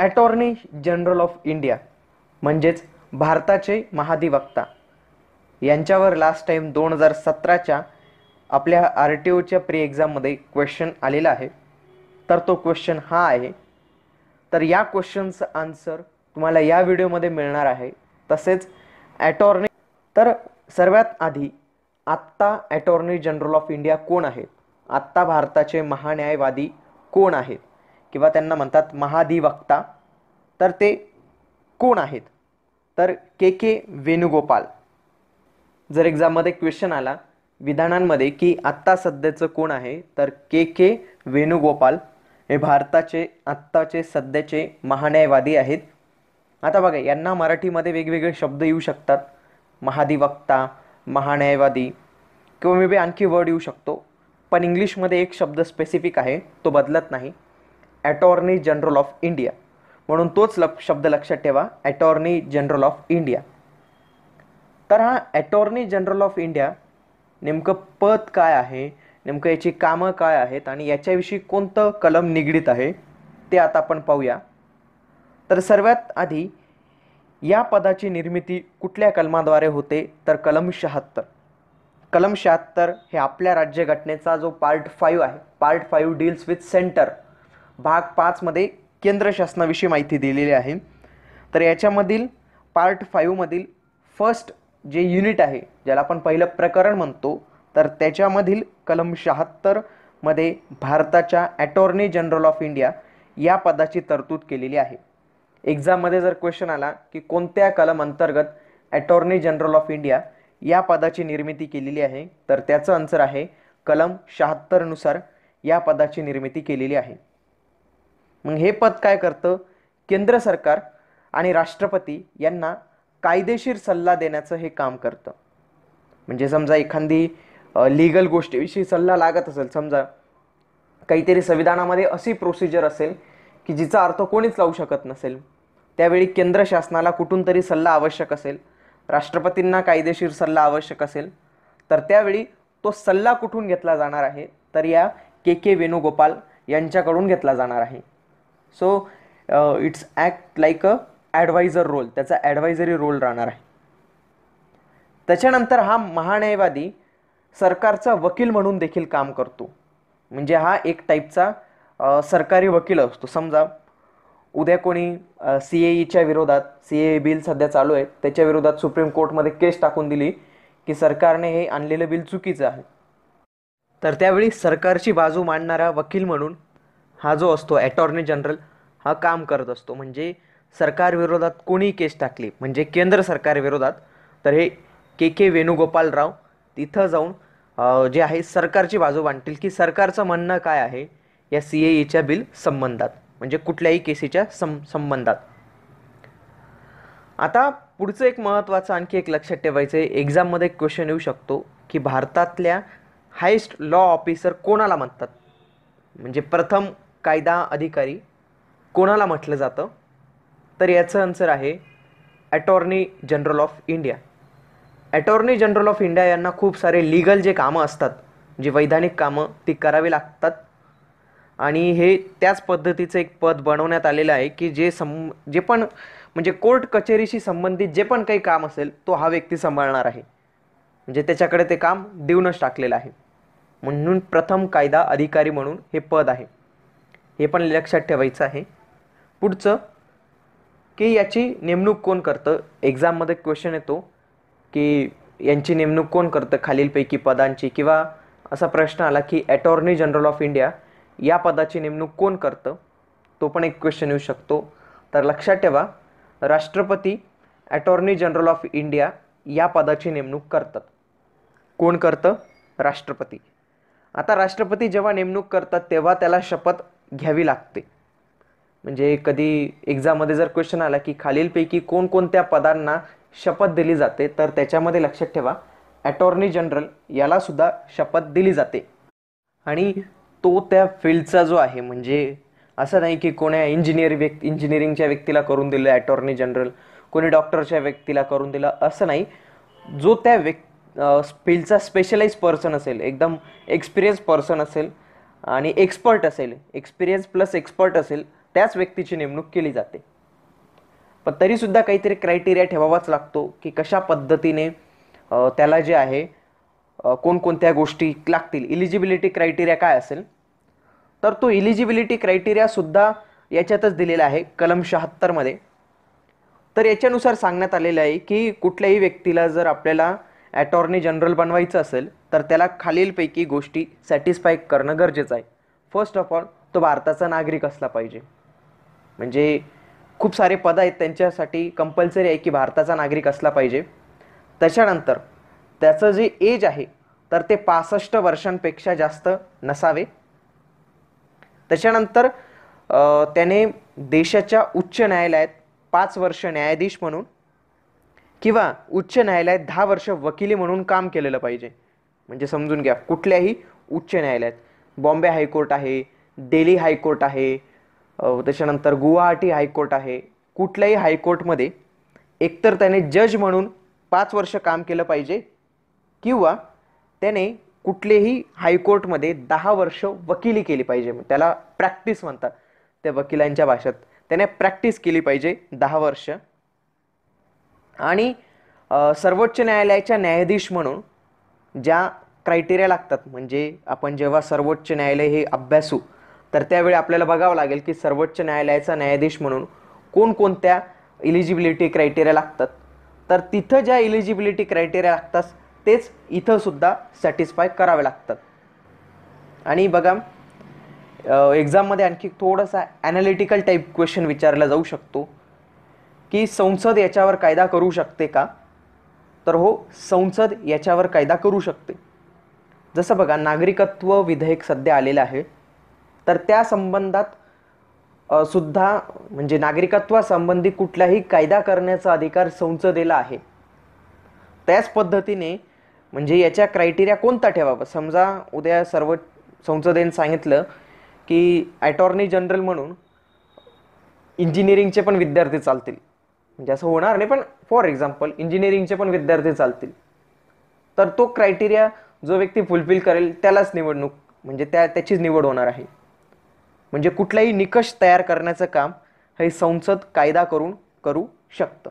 attorney general of India म्हणजेच भारताचे महाधिवक्ता यांच्यावर लास्ट टाईम दोन हजार सतराच्या आपल्या आर टी ओच्या प्री एक्झाममध्ये क्वेश्चन आलेला आहे तर तो क्वेश्चन हा आहे तर या क्वेश्चनचं आन्सर तुम्हाला या व्हिडिओमध्ये मिळणार आहे तसेच ॲटॉर्नी तर सर्वात आधी आत्ता ॲटॉर्नी जनरल ऑफ इंडिया कोण आहेत आत्ता भारताचे महान्यायवादी कोण आहेत किंवा त्यांना म्हणतात महाधिवक्ता तर ते कोण आहेत तर के के वेणुगोपाल जर एक्झाममध्ये क्वेश्चन आला विधानांमध्ये की आत्ता सध्याचं कोण आहे तर के के वेणुगोपाल हे भारताचे आत्ताचे सध्याचे महान्यायवादी आहेत आता बघा यांना मराठीमध्ये वेगवेगळे शब्द येऊ शकतात महाधिवक्ता महान्यायवादी किंवा मी बी आणखी वर्ड येऊ शकतो पण इंग्लिशमध्ये एक शब्द स्पेसिफिक आहे तो बदलत नाही ॲटॉर्नी जनरल ऑफ इंडिया म्हणून तोच ल शब्द लक्षात ठेवा ॲटॉर्नी जनरल ऑफ इंडिया तर हा ॲटॉर्नी जनरल ऑफ इंडिया नेमकं पद काय आहे नेमकं याची कामं काय आहेत आणि याच्याविषयी कोणतं कलम निगडीत आहे ते आता आपण पाहूया तर सर्वात आधी या पदाची निर्मिती कुठल्या कलमाद्वारे होते तर कलम शहात्तर कलम शहात्तर हे आपल्या राज्यघटनेचा जो पार्ट फाईव्ह आहे part five deals with centre भाग पाचमध्ये केंद्र शासनाविषयी माहिती दिलेली आहे तर याच्यामधील पार्ट फाईव्हमधील फर्स्ट जे युनिट आहे ज्याला आपण पहिलं प्रकरण म्हणतो तर त्याच्यामधील कलम शहात्तरमध्ये भारताच्या ॲटॉर्नी जनरल ऑफ इंडिया या पदाची तरतूद केलेली आहे एक्झाममध्ये जर क्वेश्चन आला की कोणत्या कलम अंतर्गत अटॉर्नी जनरल ऑफ इंडिया या पदाची निर्मिती केलेली आहे तर त्याचं आन्सर आहे कलम शहात्तरनुसार या पदाची निर्मिती केलेली आहे मग हे पद काय करतं केंद्र सरकार आणि राष्ट्रपती यांना कायदेशीर सल्ला देण्याचं हे काम करतं म्हणजे समजा एखादी लिगल गोष्टीविषयी सल्ला लागत असेल समजा काहीतरी संविधानामध्ये अशी प्रोसिजर असेल की जिचा अर्थ कोणीच लावू शकत नसेल त्यावेळी केंद्र शासनाला कुठून तरी सल्ला आवश्यक असेल राष्ट्रपतींना कायदेशीर सल्ला आवश्यक असेल तर त्यावेळी तो सल्ला कुठून घेतला जाणार आहे तर या के के वेणुगोपाल यांच्याकडून घेतला जाणार आहे so it's act like a adviser role त्याचा ॲडवायझरी रोल राहणार आहे त्याच्यानंतर हा महान्यायवादी सरकारचा वकील म्हणून देखील काम करतो म्हणजे हा एक टाईपचा uh, सरकारी वकील असतो समजा उद्या कोणी सी uh, ए e विरोधात सी ए e बिल सध्या चालू आहे त्याच्या विरोधात सुप्रीम कोर्टमध्ये केस टाकून दिली की सरकारने हे आणलेलं बिल चुकीचं आहे तर त्यावेळी सरकारची बाजू मांडणारा वकील म्हणून हा जो असतो ॲटॉर्नी जनरल हा काम करत असतो म्हणजे सरकारविरोधात कोणी केस टाकली म्हणजे केंद्र सरकारविरोधात तर हे के के वेणुगोपाल राव तिथं जाऊन जे आहे सरकारची बाजू मांडतील की सरकारचं म्हणणं काय आहे या सी ए एच्या e बिल संबंधात म्हणजे कुठल्याही केसीच्या सं संबंधात आता पुढचं एक महत्त्वाचं आणखी एक लक्षात ठेवायचं आहे एक्झाममध्ये क्वेश्चन येऊ शकतो की भारतातल्या हायेस्ट लॉ ऑफिसर कोणाला म्हणतात म्हणजे प्रथम कायदा अधिकारी कोणाला म्हटलं जातं तर याचं आन्सर आहे attorney general of India attorney general of India यांना खूप सारे लीगल जे कामं असतात जे वैधानिक कामं ती करावी लागतात आणि हे त्याच पद्धतीचं एक पद बनवण्यात आलेलं आहे की जे सं जे पण म्हणजे कोर्ट कचेरीशी संबंधित जे पण काही काम असेल तो हा व्यक्ती सांभाळणार आहे म्हणजे त्याच्याकडे ते काम देऊनच टाकलेलं आहे म्हणून प्रथम कायदा अधिकारी म्हणून हे पद आहे हे पण लक्षात ठेवायचं आहे पुढचं की याची नेमणूक कोण करतं एक्झाममध्ये क्वेश्चन येतो की यांची नेमणूक कोण करतं खालीलपैकी पदांची किंवा असा प्रश्न आला की ॲटॉर्नी जनरल ऑफ इंडिया या पदाची नेमणूक कोण करतं तो पण एक क्वेश्चन येऊ शकतो तर लक्षात ठेवा राष्ट्रपती ॲटॉर्नी जनरल ऑफ इंडिया या पदाची नेमणूक करतात कोण करतं राष्ट्रपती आता राष्ट्रपती जेव्हा नेमणूक करतात तेव्हा त्याला शपथ घ्यावी लागते म्हणजे कधी एक्झाममध्ये जर क्वेश्चन आला की खालीलपैकी कोणकोणत्या पदांना शपथ दिली जाते तर त्याच्यामध्ये लक्षात ठेवा ॲटॉर्नी जनरल यालासुद्धा शपथ दिली जाते आणि तो त्या फील्डचा जो आहे म्हणजे असं नाही की कोण्या इंजिनिअर व्यक्ती इंजिनिअरिंगच्या व्यक्तीला करून दिलं ॲटॉर्नी जनरल कोणी डॉक्टरच्या व्यक्तीला करून दिलं असं नाही जो त्या व्यक् फील्डचा स्पेशलाइज पर्सन असेल एकदम एक्सपिरियन्स पर्सन असेल आणि एक्सपर्ट असेल एक्सपिरियन्स प्लस एक्सपर्ट असेल त्याच व्यक्तीची नेमणूक केली जाते पण तरीसुद्धा काहीतरी क्रायटेरिया ठेवावाच लागतो की कशा पद्धतीने त्याला जे आहे कोणकोणत्या गोष्टी लागतील इलिजिबिलिटी क्रायटेरिया काय असेल तर तो इलिजिबिलिटी क्रायटेरियासुद्धा याच्यातच दिलेला आहे कलम शहात्तरमध्ये तर याच्यानुसार सांगण्यात आलेलं आहे की कुठल्याही व्यक्तीला जर आपल्याला ॲटॉर्नी जनरल बनवायचं असेल तर त्याला खालीलपैकी गोष्टी सॅटिस्फाय करणं गरजेचं आहे फर्स्ट ऑफ ऑल तो भारताचा नागरिक असला पाहिजे म्हणजे खूप सारे पद आहेत त्यांच्यासाठी कंपल्सरी आहे की भारताचा नागरिक असला पाहिजे त्याच्यानंतर त्याचं जे एज आहे तर ते पासष्ट वर्षांपेक्षा जास्त नसावे त्याच्यानंतर त्याने देशाच्या उच्च न्यायालयात पाच वर्ष न्यायाधीश म्हणून किंवा उच्च न्यायालयात दहा वर्ष वकिली म्हणून काम केलेलं पाहिजे म्हणजे समजून घ्या कुठल्याही उच्च न्यायालयात बॉम्बे हायकोर्ट आहे दिल्ली हायकोर्ट आहे त्याच्यानंतर गुवाहाटी हायकोर्ट आहे कुठल्याही हायकोर्टमध्ये एकतर त्याने जज म्हणून पाच वर्ष काम केलं पाहिजे किंवा त्याने कुठलेही हायकोर्टमध्ये दहा वर्ष वकिली केली पाहिजे त्याला प्रॅक्टिस म्हणतात त्या वकिलांच्या भाषेत त्याने प्रॅक्टिस केली पाहिजे दहा वर्ष आणि सर्वोच्च न्यायालयाच्या न्यायाधीश म्हणून ज्या क्रायटेरिया लागतात म्हणजे आपण जेव्हा सर्वोच्च न्यायालय हे अभ्यासू तर त्यावेळी आपल्याला बघावं लागेल की सर्वोच्च न्यायालयाचा न्यायाधीश म्हणून कोणकोणत्या इलिजिबिलिटी क्रायटेरिया लागतात तर तिथं ज्या इलिजिबिलिटी क्रायटेरिया लागतात तेच इथंसुद्धा सॅटिस्फाय करावे लागतात आणि बघा एक्झाममध्ये आणखी थोडासा ॲनालिटिकल टाईप क्वेश्चन विचारला जाऊ शकतो की संसद याच्यावर कायदा करू शकते का तर हो संसद याच्यावर कायदा करू शकते जसं बघा नागरिकत्व विधेयक सध्या आलेलं आहे तर त्या संबंधात सुद्धा म्हणजे नागरिकत्वासंबंधी कुठलाही कायदा करण्याचा अधिकार संसदेला आहे त्याच पद्धतीने म्हणजे याच्या क्रायटेरिया कोणता ठेवावा समजा उद्या सर्व संसदेने सांगितलं की ॲटॉर्नी जनरल म्हणून इंजिनिअरिंगचे पण विद्यार्थी चालतील म्हणजे असं होणार नाही पण फॉर एक्झाम्पल इंजिनिअरिंगचे पण विद्यार्थी चालतील तर तो क्रायटेरिया जो व्यक्ती फुलफिल करेल त्यालाच निवडणूक म्हणजे त्या त्याचीच निवड होणार आहे म्हणजे कुठलाही निकष तयार करण्याचं काम हे संसद कायदा करून करू शकतं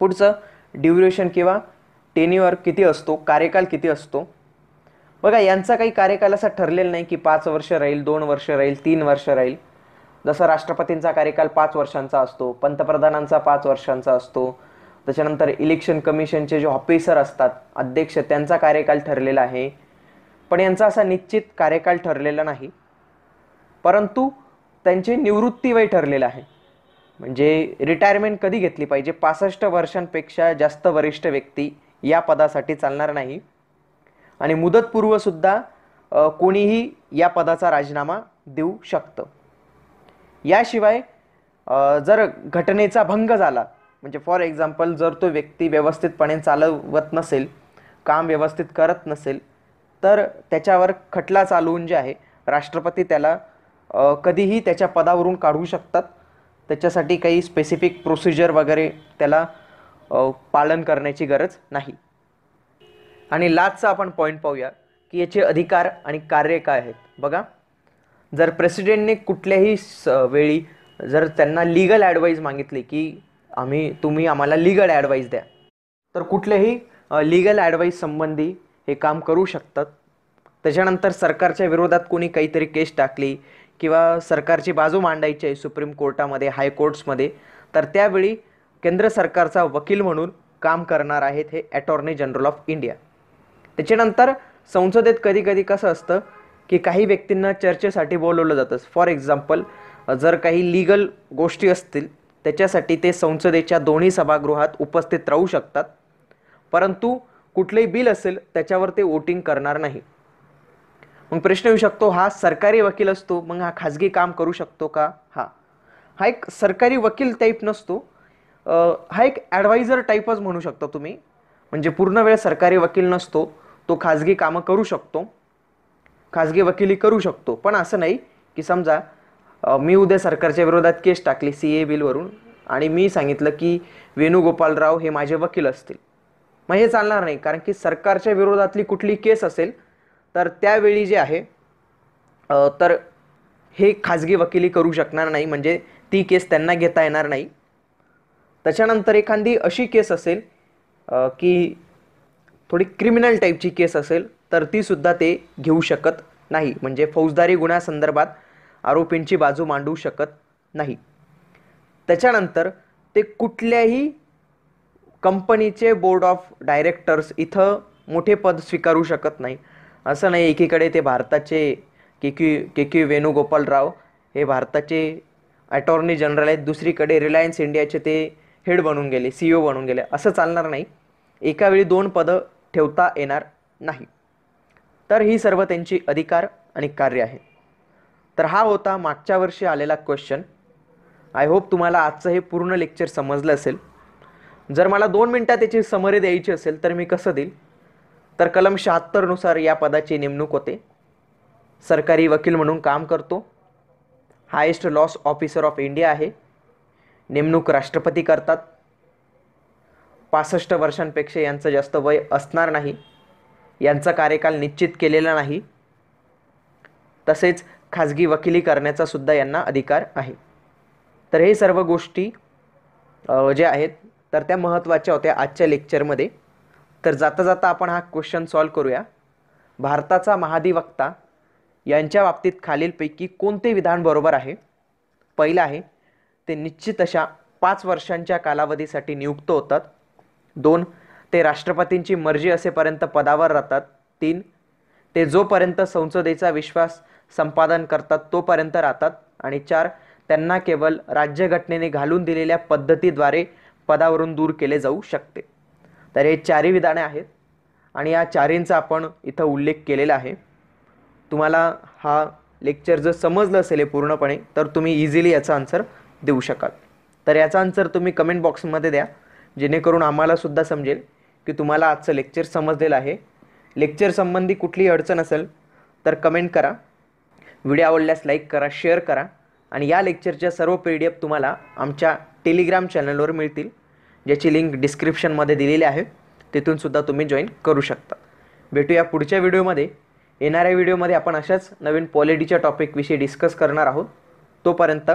पुढचं ड्युरेशन किंवा टेन्युअर किती असतो कार्यकाल किती असतो बघा यांचा काही कार्यकाल असा ठरलेला नाही की पाच वर्ष राहील दोन वर्ष राहील तीन वर्ष राहील जसं राष्ट्रपतींचा कार्यकाल पाच वर्षांचा असतो पंतप्रधानांचा पाच वर्षांचा असतो त्याच्यानंतर इलेक्शन कमिशनचे जे ऑफिसर असतात अध्यक्ष त्यांचा कार्यकाल ठरलेला आहे पण यांचा असा निश्चित कार्यकाल ठरलेला नाही परंतु त्यांचे वय ठरलेलं आहे म्हणजे रिटायरमेंट कधी घेतली पाहिजे पासष्ट वर्षांपेक्षा जास्त वरिष्ठ व्यक्ती या पदासाठी चालणार नाही आणि मुदतपूर्वसुद्धा कोणीही या पदाचा राजीनामा देऊ शकतं याशिवाय जर घटनेचा भंग झाला म्हणजे फॉर एक्झाम्पल जर तो व्यक्ती व्यवस्थितपणे चालवत नसेल काम व्यवस्थित करत नसेल तर त्याच्यावर खटला चालवून जे आहे राष्ट्रपती त्याला कधीही त्याच्या पदावरून काढू शकतात त्याच्यासाठी काही स्पेसिफिक प्रोसिजर वगैरे त्याला पालन करण्याची गरज नाही आणि लाचचा आपण पॉईंट पाहूया की याचे अधिकार आणि कार्य काय आहेत बघा जर प्रेसिडेंटने कुठल्याही स वेळी जर त्यांना लिगल ॲडवाईज मागितली की आम्ही तुम्ही आम्हाला लिगल ॲडवाईज द्या तर कुठल्याही लिगल ॲडवाईस संबंधी हे काम करू शकतात त्याच्यानंतर सरकारच्या विरोधात कोणी काहीतरी केस टाकली किंवा सरकारची बाजू मांडायची आहे सुप्रीम कोर्टामध्ये हायकोर्ट्समध्ये तर त्यावेळी केंद्र सरकारचा वकील म्हणून काम करणार आहेत हे ॲटॉर्नी जनरल ऑफ इंडिया त्याच्यानंतर संसदेत कधी कधी कसं असतं की काही व्यक्तींना चर्चेसाठी बोलवलं जातं फॉर एक्झाम्पल जर काही लीगल गोष्टी असतील त्याच्यासाठी ते संसदेच्या दोन्ही सभागृहात उपस्थित राहू शकतात परंतु कुठलंही बिल असेल त्याच्यावर ते वोटिंग करणार नाही मग प्रश्न येऊ शकतो हा सरकारी वकील असतो मग हा खाजगी काम करू शकतो का हा हा एक सरकारी वकील टाईप नसतो हा एक ॲडवायझर टाईपच म्हणू शकता तुम्ही म्हणजे पूर्ण वेळ सरकारी वकील नसतो तो खाजगी कामं करू शकतो खाजगी वकिली करू शकतो पण असं नाही की समजा मी उद्या सरकारच्या विरोधात केस टाकली सी ए बिलवरून आणि मी सांगितलं की वेणुगोपालराव हे माझे वकील असतील मग हे चालणार नाही कारण की सरकारच्या विरोधातली कुठली केस असेल तर त्यावेळी जे आहे तर हे खाजगी वकिली करू शकणार नाही म्हणजे ती केस त्यांना घेता येणार नाही त्याच्यानंतर एखादी अशी केस असेल की थोडी क्रिमिनल टाईपची केस असेल तर तीसुद्धा ते घेऊ शकत नाही म्हणजे फौजदारी गुन्ह्यासंदर्भात आरोपींची बाजू मांडू शकत नाही त्याच्यानंतर ते कुठल्याही कंपनीचे बोर्ड ऑफ डायरेक्टर्स इथं मोठे पद स्वीकारू शकत नाही असं नाही एकीकडे ते भारताचे के क्यू के क्यू वेणुगोपालराव हे भारताचे अटॉर्नी जनरल आहेत दुसरीकडे रिलायन्स इंडियाचे ते हेड बनून गेले सी ओ e बनून गेले असं चालणार नाही एकावेळी दोन पदं ठेवता येणार नाही तर ही सर्व त्यांची अधिकार आणि कार्य आहे तर हा होता मागच्या वर्षी आलेला क्वेश्चन आय होप तुम्हाला आजचं हे पूर्ण लेक्चर समजलं असेल जर मला दोन मिनटात त्याची समरी द्यायची असेल तर मी कसं देईल तर कलम शहात्तरनुसार या पदाची नेमणूक होते सरकारी वकील म्हणून काम करतो highest laws officer of India आहे नेमणूक राष्ट्रपती करतात पासष्ट वर्षांपेक्षा यांचं जास्त वय असणार नाही यांचा कार्यकाल निश्चित केलेला नाही तसेच खाजगी वकिली करण्याचा सुद्धा यांना अधिकार आहे तर हे सर्व गोष्टी ज्या आहेत तर त्या महत्त्वाच्या होत्या आजच्या लेक्चरमध्ये तर जाता जाता आपण हा क्वेश्चन सॉल्व करूया भारताचा महाधिवक्ता यांच्या बाबतीत खालीलपैकी कोणते विधान बरोबर आहे पहिलं आहे ते निश्चित अशा पाच वर्षांच्या कालावधीसाठी नियुक्त होतात दोन ते राष्ट्रपतींची मर्जी असेपर्यंत पदावर राहतात तीन ते जोपर्यंत संसदेचा विश्वास संपादन करतात तोपर्यंत राहतात आणि चार त्यांना केवळ राज्यघटनेने घालून दिलेल्या पद्धतीद्वारे पदावरून दूर केले जाऊ शकते तर हे चारही विधाने आहेत आणि या चारींचा आपण इथं उल्लेख केलेला आहे तुम्हाला हा लेक्चर जर समजलं असेल हे पूर्णपणे तर तुम्ही इझिली याचा आन्सर देऊ शकाल तर याचा आन्सर तुम्ही कमेंट बॉक्समध्ये द्या जेणेकरून आम्हालासुद्धा समजेल की तुम्हाला आजचं लेक्चर समजलेलं आहे लेक्चर संबंधी कुठलीही अडचण असेल तर कमेंट करा व्हिडिओ आवडल्यास लाईक करा शेअर करा आणि या लेक्चरच्या सर्व पी डी एफ तुम्हाला आमच्या टेलिग्राम चॅनलवर मिळतील ज्याची लिंक डिस्क्रिप्शनमध्ये दिलेली आहे तिथूनसुद्धा तुम्ही जॉईन करू शकता भेटूया पुढच्या व्हिडिओमध्ये येणाऱ्या व्हिडिओमध्ये आपण अशाच नवीन पॉलिटीच्या टॉपिकविषयी डिस्कस करणार आहोत तोपर्यंत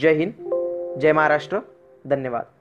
जय हिंद जय महाराष्ट्र धन्यवाद